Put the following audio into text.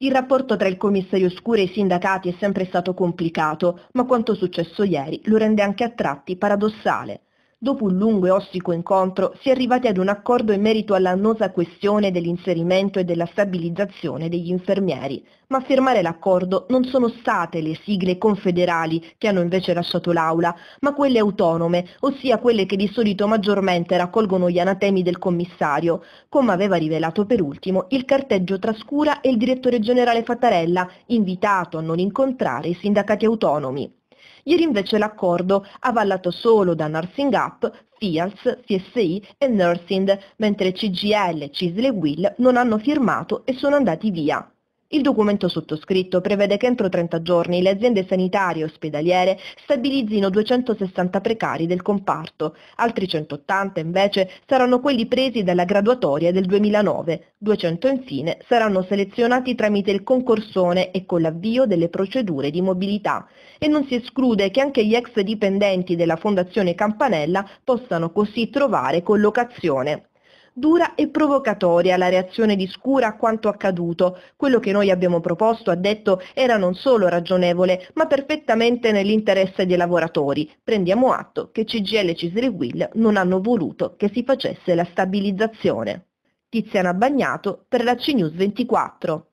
Il rapporto tra il commissario oscuro e i sindacati è sempre stato complicato, ma quanto successo ieri lo rende anche a tratti paradossale. Dopo un lungo e ostico incontro si è arrivati ad un accordo in merito all'annosa questione dell'inserimento e della stabilizzazione degli infermieri, ma a firmare l'accordo non sono state le sigle confederali che hanno invece lasciato l'aula, ma quelle autonome, ossia quelle che di solito maggiormente raccolgono gli anatemi del commissario, come aveva rivelato per ultimo il carteggio Trascura e il direttore generale Fattarella, invitato a non incontrare i sindacati autonomi. Ieri invece l'accordo avallato solo da Nursing Up, FIALS, CSI e Nursing, mentre CGL, CISL e WIL non hanno firmato e sono andati via. Il documento sottoscritto prevede che entro 30 giorni le aziende sanitarie e ospedaliere stabilizzino 260 precari del comparto, altri 180 invece saranno quelli presi dalla graduatoria del 2009, 200 infine saranno selezionati tramite il concorsone e con l'avvio delle procedure di mobilità e non si esclude che anche gli ex dipendenti della Fondazione Campanella possano così trovare collocazione dura e provocatoria la reazione di Scura a quanto accaduto. Quello che noi abbiamo proposto, ha detto, era non solo ragionevole, ma perfettamente nell'interesse dei lavoratori. Prendiamo atto che CGL e Cisre Will non hanno voluto che si facesse la stabilizzazione. Tiziana Bagnato per la CNews 24.